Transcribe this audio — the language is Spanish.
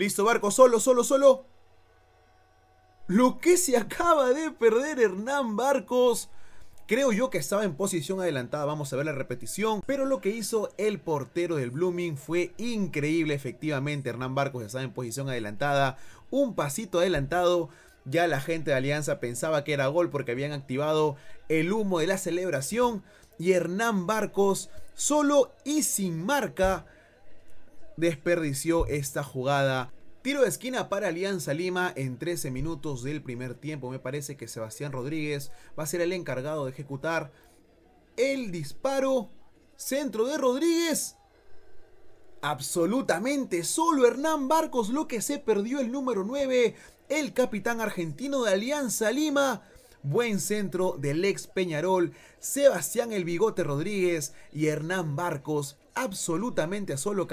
Listo, Barcos! solo, solo, solo. Lo que se acaba de perder Hernán Barcos. Creo yo que estaba en posición adelantada, vamos a ver la repetición, pero lo que hizo el portero del Blooming fue increíble, efectivamente Hernán Barcos estaba en posición adelantada, un pasito adelantado, ya la gente de Alianza pensaba que era gol porque habían activado el humo de la celebración y Hernán Barcos solo y sin marca desperdició esta jugada. Tiro de esquina para Alianza Lima en 13 minutos del primer tiempo. Me parece que Sebastián Rodríguez va a ser el encargado de ejecutar el disparo. Centro de Rodríguez. Absolutamente solo Hernán Barcos lo que se perdió el número 9, el capitán argentino de Alianza Lima. Buen centro del ex Peñarol, Sebastián El Bigote Rodríguez y Hernán Barcos absolutamente a solo.